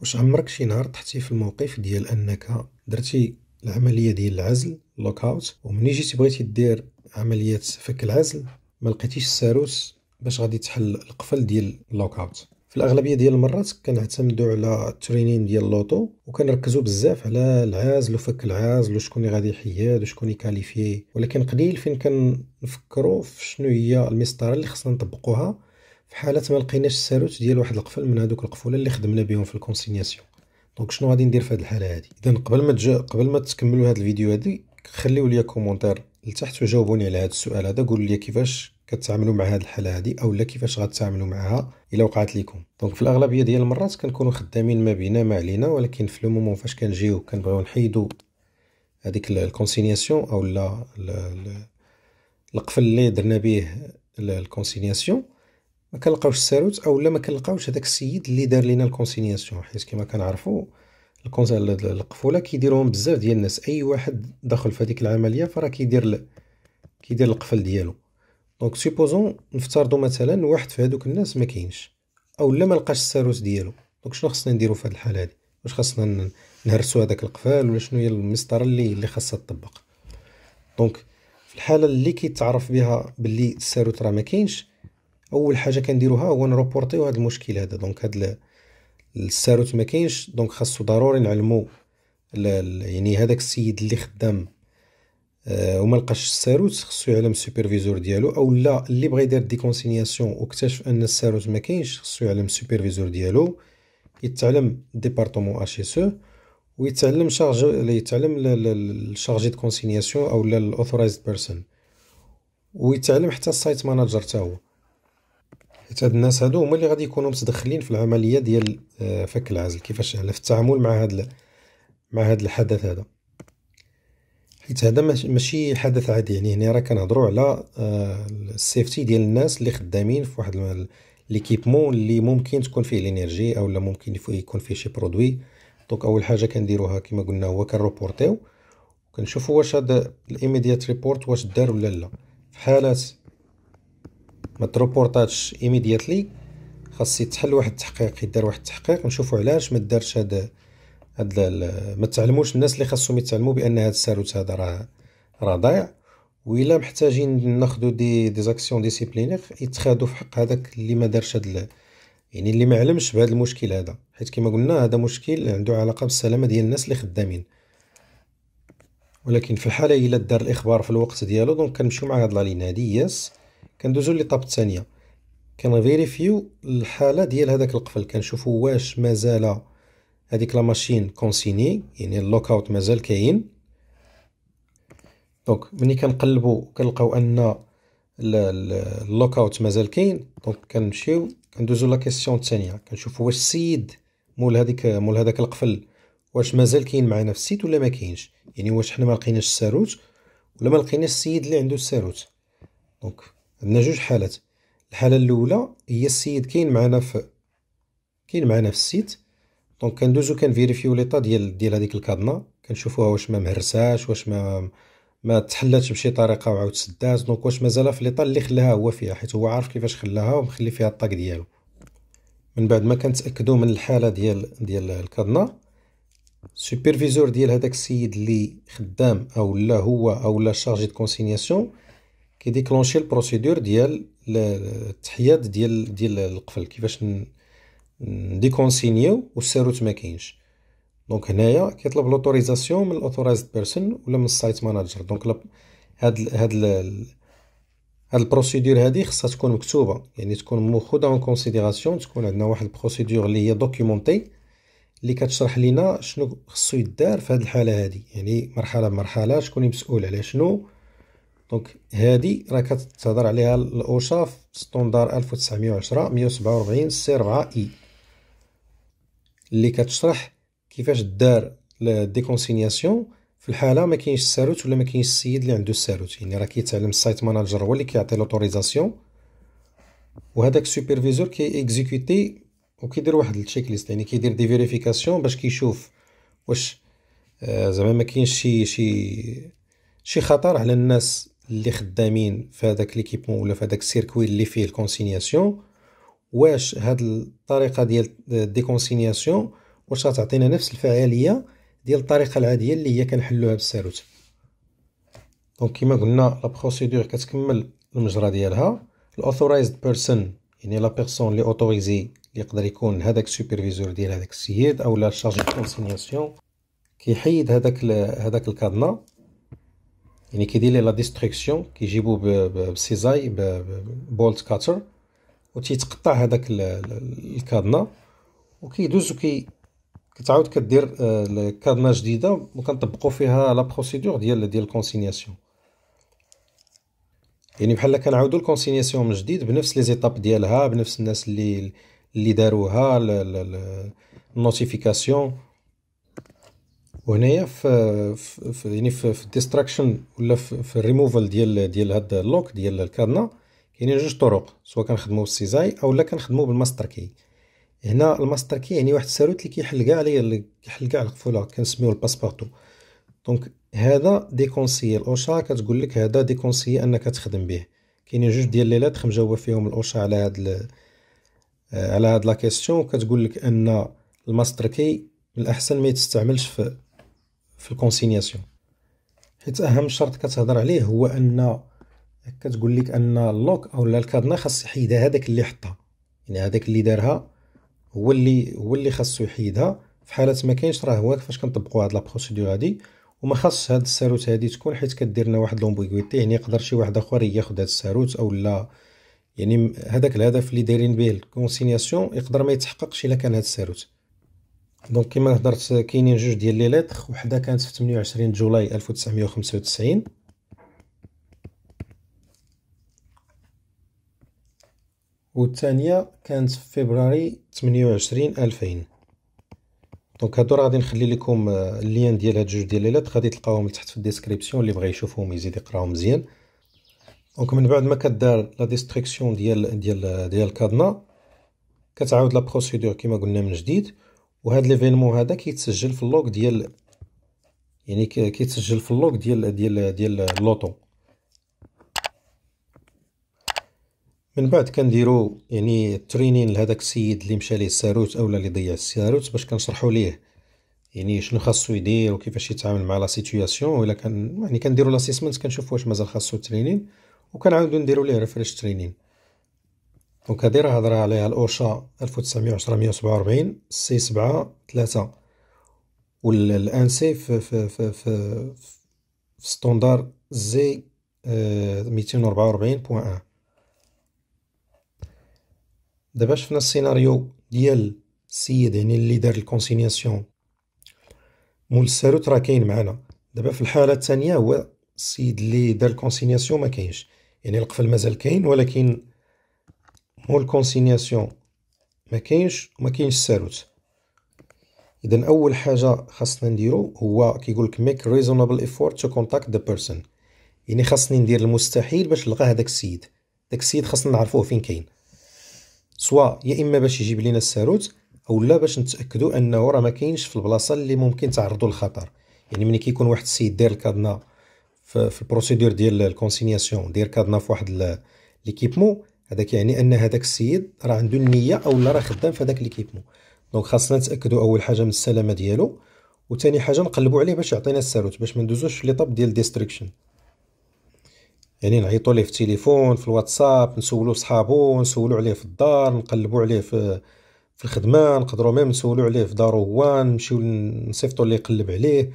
واش عمرك شي نهار طحتي في الموقف ديال انك درتي العمليه ديال العزل لوك اوت ومني جيتي بغيتي دير عمليه فك العزل ما لقيتيش الساروس باش غادي تحل القفل ديال اللوك اوت في الاغلبيه ديال المرات كنعتمدوا على الترينين ديال لوطو وكنركزوا بزاف على العازل وفك العازل وشكون اللي غادي يحيد وشكون يكاليفي ولكن قليل فين كنفكروا في شنو هي المسطره اللي خصنا نطبقوها في حاله ما لقيناش الساروت ديال واحد القفل من هذوك القفوله اللي خدمنا بهم في الكونسينياسيون دونك شنو غادي ندير في هذه الحاله هذه اذا قبل ما تج... قبل ما تكملوا هذا الفيديو هذه خليوا لي كومونتير لتحت وجاوبوني على هذا السؤال هذا قولوا لي كيفاش كتعاملوا مع هذه الحاله هذه اولا كيفاش غتعاملوا معها الا وقعت لكم دونك في الاغلبيه ديال المرات كنكونوا خدامين ما بينا ما علينا ولكن في لو مومون فاش كنجيو كنبغيو نحيدو هذيك الكونسينياسيون اولا القفل اللي درنا به الكونسينياسيون كنلقاوش الساروت اولا ما كنلقاوش هذاك السيد اللي دار لينا الكونسينياسيون حيت كما كنعرفوا القفوله كيديروهم بزاف ديال الناس اي واحد دخل في هذيك العمليه فراه كيدير كيدير القفل ديالو دونك سيبوزون نفترضوا مثلا واحد في هذوك الناس ما كاينش اولا ما لقاش الساروت ديالو دونك شنو خصنا نديرو في هذه الحاله هذه واش خصنا نهرسوا هذاك القفال ولا شنو هي المسطره اللي اللي خاصها تطبق دونك في الحاله اللي كيتعرف بها باللي الساروت راه ما كاينش اول حاجه كنديروها هو نروبورتيو هذا المشكل هذا دونك هاد الساروت ما كاينش دونك خاصو ضروري نعلمو يعني هذاك السيد اللي خدام أه وما لقاش الساروت خصو يعلم السوبرفيزور ديالو او لا اللي بغى يدير ديكونسينياسيون واكتشف ان الساروت ما كاينش خصو يعلم السوبرفيزور ديالو يتعلم ديبارتمون اش اس e، ويتعلم شارج يتعلم الشارجي دو كونسينياسيون او لا الاوثورايزد بيرسون ويتعلم حتى السايت ماناجر حتى هو حيت هاد الناس هادو هما اللي غادي يكونوا متدخلين في العمليه ديال آه، فك العزل كيفاش على في التعامل مع هاد مع هاد الحدث هذا حيت هذا ماشي حدث عادي يعني هنا راه كنهضروا على آه، السيفتي ديال الناس اللي خدامين في واحد ليكيبمون اللي ممكن تكون فيه او لا ممكن يكون فيه شي برودوي دونك اول حاجه كنديروها كما قلنا هو كنروبورتيو كنشوفوا واش هذا الايميديات ريبورت واش دار ولا لا في حاله ما تروبورتاتش ايميدياتلي خاص يتحل واحد التحقيق يدار واحد التحقيق نشوفوا علاش ما دارش هاد هذا ما تعلموش الناس اللي خاصهم يتعلموا بان هاد الساروت هذا راه راه ضايع الا محتاجين ناخذوا دي دي زاكسيون ديسيبلينير يتخادوا في حق هذاك اللي ما دارش هاد يعني اللي ما علمش بهذا المشكل هذا حيت كما قلنا هذا مشكل عنده علاقه بالسلامه ديال الناس اللي خدامين ولكن في الحاله الا دار الاخبار في الوقت ديالو دونك كنمشيو مع هاد لا لين هادي يس كندوزو للطاب الثانيه كنفيريفيو الحاله ديال هذاك القفل كنشوفو واش مازال هذيك لا ماشين كونسيني يعني اللوك اوت مازال كاين دونك ملي كنقلبو كنلقاو ان اللوك اوت مازال كاين دونك كنمشيو كندوزو لا كيسيون الثانيه كنشوفو واش السيد مول هذيك مول هذاك القفل واش مازال كاين معنا في السيت ولا ما كاينش يعني واش حنا ما لقيناش الساروت ولا ما لقيناش السيد اللي عنده الساروت دونك عندنا جوج حالات الحاله الاولى هي السيد كاين معنا في كاين معنا في السيت دونك كندوزو كنفيريفيو ليطا ديال ديال هذيك الكادنا كنشوفوها واش ما مهرساش واش ما ما تحلاتش بشي طريقه وعاود سدات دونك واش مازال في ليطا اللي خلاها هو فيها حيت هو عارف كيفاش خلاها ومخلي فيها الطاق ديالو من بعد ما كنتاكدو من الحاله ديال ديال الكادنا السوبرفيزور ديال هذاك السيد اللي خدام او لا هو او لا شارجي دو كونسيناسيون كيديكلونشي البروسيدور ديال التحياد ديال ديال القفل كيفاش نديكونسينيو والساروت ما كاينش دونك هنايا كيطلب لوتوريزاسيون من الاوتورايزد بيرسون ولا من السايت ماناجر دونك هاد هاد هاد البروسيدور هادي خصها تكون مكتوبه يعني تكون مخوده اون كونسيديراسيون تكون عندنا واحد البروسيدور اللي هي دوكيومونتي اللي كتشرح لينا شنو خصو يدار في هاد الحاله هادي يعني مرحله بمرحله شكون مسؤول على شنو دونك هادي راه كتهضر عليها الاوشاف ستوندار 1910 147 سي 4 اي اللي كتشرح كيفاش دار الديكونسينياسيون في الحاله ما كاينش الساروت ولا ما كاينش السيد اللي عنده الساروت يعني راه كيتعلم السايت ماناجر هو اللي كيعطي لوتوريزاسيون وهذاك السوبرفيزور كي اكزيكوتي وكيدير واحد التشيك ليست يعني كيدير دي فيريفيكاسيون باش كيشوف واش آه، زعما ما كاينش شي شي شي خطر على الناس اللي خدامين في هذاك ليكيبمون ولا في هذاك السيركوي اللي فيه الكونسينياسيون واش هاد الطريقه ديال ديكونسينياسيون واش غتعطينا نفس الفعاليه ديال الطريقه العاديه اللي هي كنحلوها بالساروت دونك كما قلنا لا بروسيدور كتكمل المجرى ديالها الاوثورايزد بيرسون يعني لا بيرسون لي اوتوريزي اللي يقدر يكون هذاك السوبرفيزور ديال هذاك السيد اولا شارج كونسينياسيون كيحيد هذاك هذاك الكادنا يعني كيدير لي لا ديستركسيون كيجيبو بسيزاي بولت كاتر و تيتقطع هذاك الكادنا وكيدوز وكي كتعاود كدير الكادنا آه، جديده و كنطبقو فيها لا بروسيدور ديال ديال الكونسينياسيون يعني بحال كنعاودو الكونسينياسيون من جديد بنفس لي زيتاب ديالها بنفس الناس اللي اللي داروها النوتيفيكاسيون وهنايا في, في يعني في الديستراكشن ولا في, في الريموفال ديال ديال هاد اللوك ديال الكادنا كاينين جوج طرق سواء كنخدمو بالسيزاي او لا كنخدمو بالماستر كي هنا الماستر كي يعني واحد الساروت اللي كيحل كاع عليا كيحل كاع القفوله كنسميوه الباسبارتو دونك هذا كونسي الاوشا كتقول لك هذا كونسي انك تخدم به كاينين جوج ديال لي لاتر مجاوب فيهم الاوشا على هاد ال... على هاد لا كيسيون كتقول لك ان الماستر كي من الاحسن ما يتستعملش في في الكونسينياسيون حيت اهم شرط كتهضر عليه هو ان كتقول لك ان اللوك او الكادنا خاص يحيدها هذاك اللي حطها يعني هذاك اللي دارها هو اللي هو اللي خاصو يحيدها في حاله ما كاينش راه هو فاش كنطبقوا هاد لا بروسيدور هادي وما خاصش هاد الساروت هادي تكون حيت كدير لنا واحد لومبيغويتي يعني يقدر شي واحد اخر ياخذ هاد الساروت او لا يعني هذاك الهدف اللي دايرين به الكونسينياسيون يقدر ما يتحققش الا كان هاد الساروت دونك كيما هضرت كاينين جوج ديال لي لتر وحده كانت في 28 جولاي 1995 والثانيه كانت في فبراير 28 2000 دونك هادو راه غادي نخلي لكم آه، اللين ديال هاد جوج ديال لي لتر غادي تلقاوهم لتحت في الديسكريبسيون اللي بغى يشوفهم يزيد يقراهم مزيان دونك من بعد ما كدار لا ديستريكسيون ديال ديال ديال الكادنا كتعاود لا بروسيدور كيما قلنا من جديد وهذا ليفينمون هذا كيتسجل في اللوغ ديال يعني كيتسجل في اللوغ ديال ديال ديال اللوطو من بعد كنديرو يعني ترينين لهذاك السيد اللي مشى ليه الساروت اولا اللي ضيع الساروت باش كنشرحو ليه يعني شنو خاصو يدير وكيفاش يتعامل مع لا سيتوياسيون الا كان يعني كنديرو لاسيسمنت كنشوف واش مازال خاصو ترينين وكنعاودوا نديرو ليه ريفريش ترينين راه هضرة عليها الأوشا 1947 سي 7 3 سي في في في في, في ستاندار زي 244.1 آه، دابا شفنا السيناريو ديال السيد يعني اللي دار الكونسينياسيون مول الساروت راه كاين معنا دابا في الحاله الثانيه هو السيد اللي دار الكونسينياسيون ما كاينش يعني القفل مازال كاين ولكن والكونسينياسيون ما كاينش وما كاينش الساروت اذا اول حاجه خاصنا نديرو هو كيقول لك ميك ريزونبل ايفورت تو كونتاكت ذا بيرسون يعني خاصني ندير المستحيل باش نلقى هذاك السيد داك السيد خاصنا نعرفوه فين كاين سوا يا اما باش يجيب لينا الساروت او لا باش نتاكدوا انه راه ما كاينش في البلاصه اللي ممكن تعرضوا للخطر يعني ملي كيكون واحد السيد داير الكادنا في البروسيدور ديال الكونسينياسيون داير كادنا في واحد ليكيبمون هذاك يعني ان هذاك السيد راه عنده النيه او راه خدام في هذاك ليكيبمون دونك خاصنا نتاكدوا اول حاجه من السلامه ديالو وثاني حاجه نقلبوا عليه باش يعطينا الساروت باش ما ندوزوش في ليطاب ديال ديستريكشن يعني نعيطوا ليه في التليفون في الواتساب نسولو صحابو نسولو عليه في الدار نقلبوا عليه في في الخدمه نقدروا ميم نسولو عليه في دارو هو نمشيو نصيفطوا اللي يقلب عليه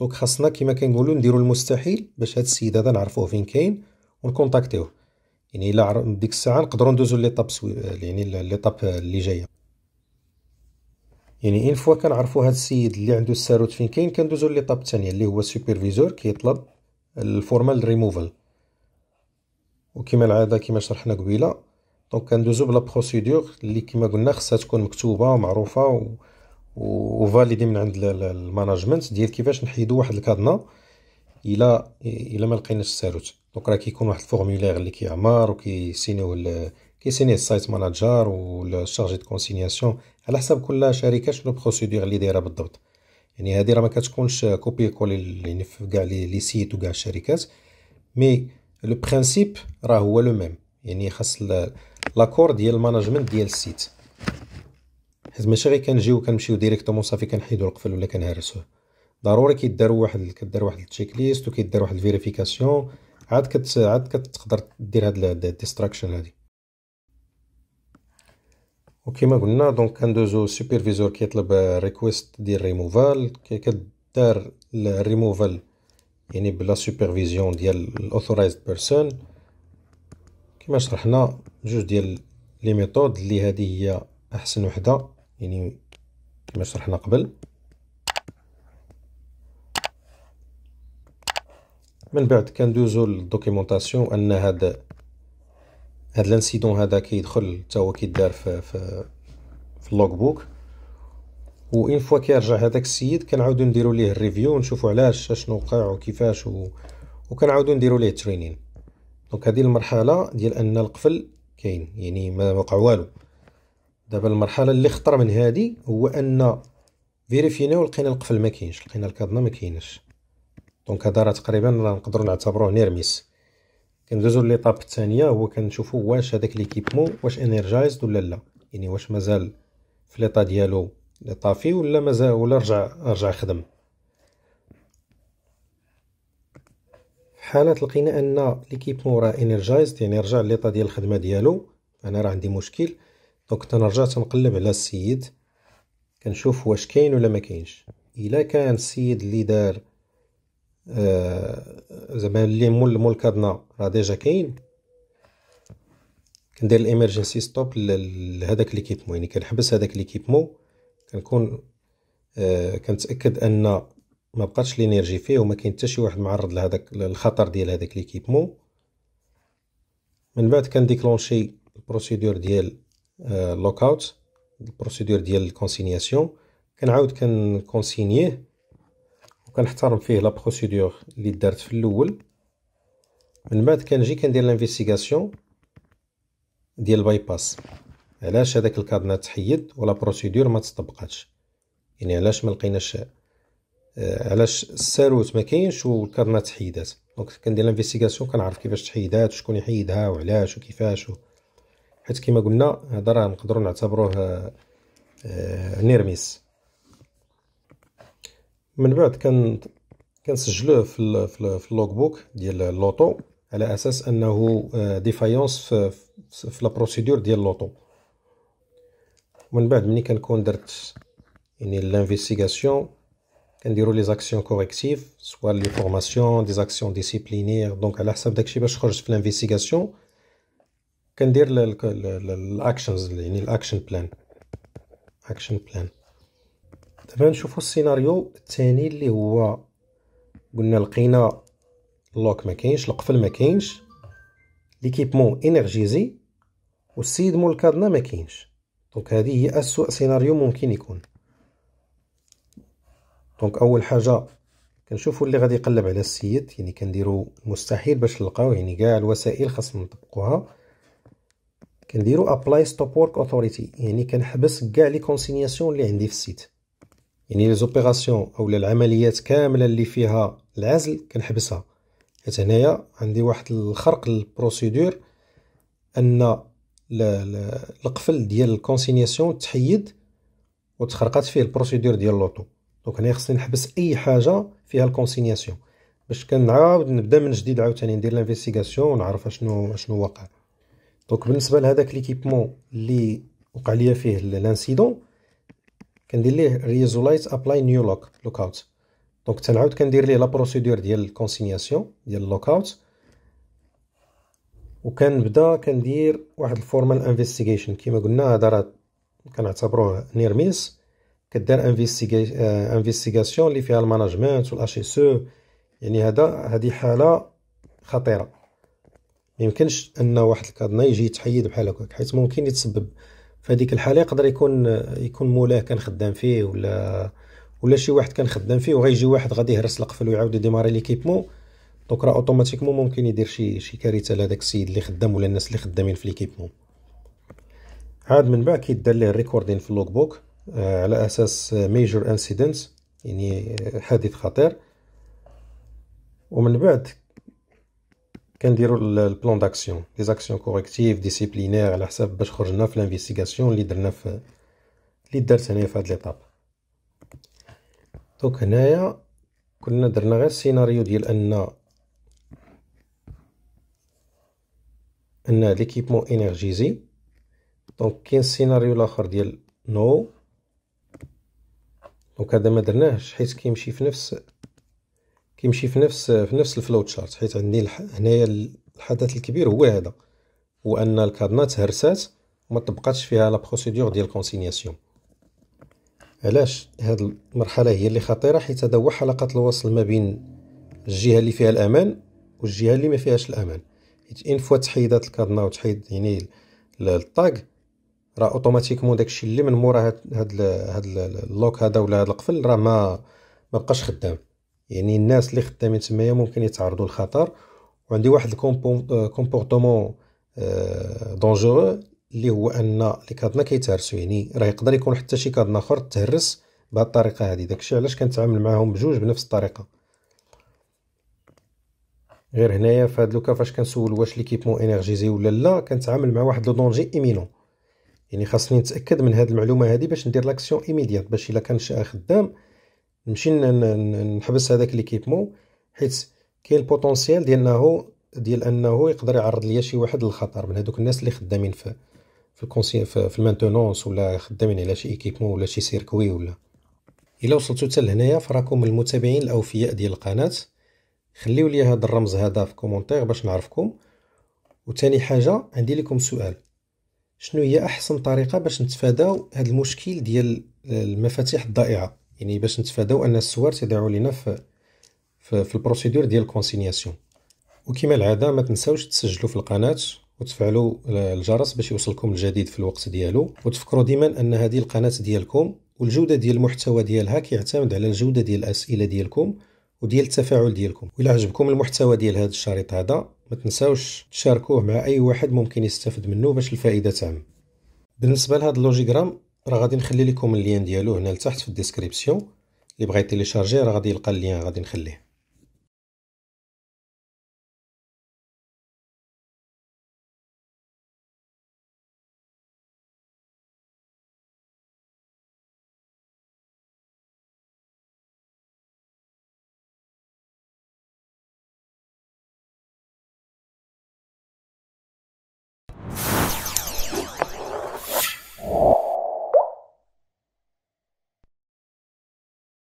دونك خاصنا كما كنقولوا نديروا المستحيل باش هذا السيد هذا نعرفوه فين كاين ونكونتاكتيوه يعني الا ديك الساعه نقدروا ندوزو طاب يعني طاب اللي جايه يعني اين فوا كنعرفوا هذا السيد اللي عنده الساروت فين كاين كندوزو طاب الثانيه اللي هو السوبرفيزور كيطلب الفورمال ريموفال وكما العاده كما شرحنا قبيله دونك كندوزو بلا بروسيدور اللي كما قلنا خصها تكون مكتوبه ومعروفه و... وفاليدي من عند الماناجمنت ديال كيفاش نحيدو واحد الكادنا الا الى ما لقيناش الساروت دونك راه كيكون واحد الفورمولير اللي كيعمر وكيسينيو كيسيني السايت ماناجر والشارجي دو كونسينياسيون على حسب كل شركه شنو البروسيدور اللي دايره بالضبط يعني هذه راه ما كتكونش كوبي كولي يعني في كاع لي سيت وكاع الشركات مي لو برينسيپ راه هو لو ميم يعني خاص لاكور ديال الماناجمنت ديال السيت حيت ماشي غير كنجيو كنمشيو ديريكتومون صافي كنحيدو القفل ولا كنهرسوه ضروري كيدار واحد كدار واحد التشيك ليست وكيدار واحد الفيريفيكاسيون عاد كت عاد كتقدر دير هاد الديستراكشن هادي وكما قلنا دونك كندوزو سوبرفيزور كيطلب ريكويست ديال ريموفال كي كدار الريموفال يعني بلا سوبرفيزيون ديال الاوثورايزد بيرسون كما شرحنا جوج ديال لي ميثود اللي هذه هي احسن وحده يعني كما شرحنا قبل من بعد كندوزو للدوكيمونطاسيون ان هذا هاد لانسيدون هذا كيدخل حتى هو كيدار في في في اللوغ بوك اون فوا كيرجع هذاك السيد كنعاودو نديرو ليه الريفيو نشوفو علاش اشنو وقع وكيفاش و... وكنعاودو نديرو ليه ترينين دونك هذه المرحله ديال ان القفل كاين يعني ما وقع والو دابا المرحله اللي خطر من هذه هو ان فيريفيناو لقينا القفل ما كاينش لقينا الكادنا ما كاينش دونك هذا راه تقريبا نقدروا نعتبروه نيرميس كندوزو ليطاب الثانيه هو كنشوفو واش هذاك ليكيبمون واش انرجايزد ولا لا يعني واش مازال في ليطا ديالو لي طافي ولا مازال ولا رجع رجع خدم في حاله لقينا ان ليكيبمون راه انرجايزد يعني رجع ليطا ديال الخدمه ديالو انا راه عندي مشكل دونك تنرجع تنقلب على السيد كنشوف واش كاين ولا ما كاينش الا كان السيد اللي دار آه، زعما اللي مول مول كادنا راه ديجا كاين كندير الامرجنسي ستوب لهذاك ليكيبمون يعني كنحبس هذاك ليكيبمون كنكون آه، كنتاكد ان ما بقاتش لينيرجي فيه وما كاين حتى شي واحد معرض لهذاك الخطر ديال هذاك ليكيبمون من بعد كنديكلونشي البروسيدور ديال آه، لوك اوت البروسيدور ديال الكونسينياسيون كنعاود كنكونسينيه وكنحترم فيه لا بروسيدور اللي دارت في الاول من بعد كنجي كندير لانفيستيغاسيون ديال باس علاش هذاك الكادنا تحيد ولا بروسيدور ما تطبقاتش يعني علاش ما لقيناش آه، علاش الساروت ما كاينش والكادنا تحيدات دونك كندير لانفيستيغاسيون كنعرف كيفاش تحيدات وشكون يحيدها وعلاش وكيفاش و... حيت كما قلنا هذا راه نقدروا نعتبروه آه، نيرميس من بعد كان كنسجلوه في في اللوك بوك ديال اللوطو على اساس انه ديفايونس آه، في في لا بروسيدور ديال اللوطو من بعد ملي كنكون درت يعني لانفيستيغاسيون كنديرو لي زاكسيون كوريكتيف سوا لي فورماسيون دي زاكسيون ديسيبلينير دونك على حسب داكشي باش خرجت في لانفيستيغاسيون كندير الاكشنز يعني الاكشن بلان اكشن بلان دابا نشوفوا السيناريو الثاني اللي هو قلنا لقينا اللوك ما كاينش القفل ما كاينش ليكيبمون انرجيزي والسيد مول كادنا ما كاينش دونك هذه هي اسوء سيناريو ممكن يكون دونك اول حاجه كنشوفوا اللي غادي يقلب على السيد يعني كنديروا المستحيل باش نلقاو يعني كاع الوسائل خاصنا نطبقوها كنديروا ابلاي ستوب وورك اوثوريتي يعني كنحبس كاع لي كونسينياسيون اللي عندي في السيت يعني لي زوبيراسيون اولا العمليات كامله اللي فيها العزل كنحبسها حيت هنايا عندي واحد الخرق للبروسيدور ان القفل ديال الكونسينياسيون تحيد وتخرقات فيه البروسيدور ديال لوطو دونك هنا خصني نحبس اي حاجه فيها الكونسينياسيون باش كنعاود نبدا من جديد عاوتاني ندير لانفيستيغاسيون ونعرف اشنو اشنو واقع دونك بالنسبه لهذاك ليكيبمون اللي وقع ليا فيه الانسيدون كندير ليه ريزولايت ابلاي نيو لوك لوك اوت دونك تنعاود كندير ليه لا بروسيدور ديال الكونسينياسيون ديال اللوك اوت وكنبدا كندير واحد الفورمال انفستيغيشن كما قلنا هذا راه كنعتبروه نير ميس كدار انفستيغاسيون اللي فيها الماناجمنت والاش اس او يعني هذا هذه حاله خطيره ميمكنش ان واحد الكادنا يجي يتحيد بحال هكاك حيت ممكن يتسبب فهذيك الحاله يقدر يكون يكون مولاه كان خدام فيه ولا ولا شي واحد كان خدام فيه وغيجي واحد غادي يهرس القفل ويعاود يديماري ليكيبمون دونك راه اوتوماتيكمون ممكن يدير شي شي كارثه لهذاك السيد اللي خدام ولا الناس اللي خدامين في ليكيبمون عاد من بعد كيدار ليه ريكوردين في اللوك بوك آه، على اساس ميجور انسيدنت يعني آه، حادث خطير ومن بعد كنديروا البلان داكسيون دي زاكسيون كوريكتيف ديسيبلينير على حساب باش خرجنا في الانفيستيغاسيون اللي درنا في اللي دارت هنايا في هاد ليطاب دونك هنايا كنا درنا غير السيناريو ديال ان ان ليكيبمون انرجيزي دونك كاين السيناريو الاخر ديال نو دونك هذا ما درناهش حيت كيمشي في نفس كيمشي في نفس في نفس الفلو تشارت حيت عندي هنايا الحدث الكبير هو هذا هو ان الكادنات هرسات وما طبقاتش فيها لا بروسيدور ديال كونسيناسيون علاش هاد المرحله هي اللي خطيره حيت هذا هو حلقه الوصل ما بين الجهه اللي فيها الامان والجهه اللي ما فيهاش الامان حيت ان فوا تحيدات الكادنا وتحيد يعني الطاق راه اوتوماتيكمون داكشي اللي من مورا هاد هاد اللوك هذا ولا هاد القفل راه ما ما بقاش خدام يعني الناس اللي خدامين تمايا ممكن يتعرضوا للخطر وعندي واحد الكومبورتمون دونجورو آه، اللي هو ان لي كادنا كيتهرسوا يعني راه يقدر يكون حتى شي كادنا اخر تهرس بهذه الطريقه هذه داكشي علاش كنتعامل معاهم بجوج بنفس الطريقه غير هنايا في هاد لوكا فاش كنسول واش ليكيبمون انرجيزي ولا لا كنتعامل مع واحد لو دونجي ايمينون يعني خاصني نتاكد من هاد المعلومه هذه باش ندير لاكسيون ايميديات باش الا كان شي خدام نمشي نحبس هذاك ليكيبمون حيت كاين البوتونسيال ديال انه ديال انه يقدر يعرض ليا شي واحد للخطر من هذوك الناس اللي خدامين في في الكونسي في, في المانتونونس ولا خدامين على شي ايكيبمون ولا شي سيركوي ولا الا وصلتوا حتى لهنايا فراكم المتابعين الاوفياء ديال القناه خليو لي هذا الرمز هذا في كومونتير باش نعرفكم وثاني حاجه عندي لكم سؤال شنو هي احسن طريقه باش نتفاداو هذا المشكل ديال المفاتيح الضائعه يعني باش نتفاداو ان الصور تدعو لينا في في, البروسيدور ديال الكونسينياسيون وكما العاده ما تنساوش تسجلوا في القناه وتفعلوا الجرس باش يوصلكم الجديد في الوقت ديالو وتفكروا ديما ان هذه القناه ديالكم والجوده ديال المحتوى ديالها كيعتمد على الجوده ديال الاسئله ديالكم وديال التفاعل ديالكم الى عجبكم المحتوى ديال هذا الشريط هذا ما تنساوش تشاركوه مع اي واحد ممكن يستافد منه باش الفائده تعم بالنسبه لهذا اللوجيغرام راه غادي نخلي لكم اللين ديالو هنا لتحت في الديسكريبسيون اللي بغى يتيليشارجي راه غادي يلقى اللين غادي نخليه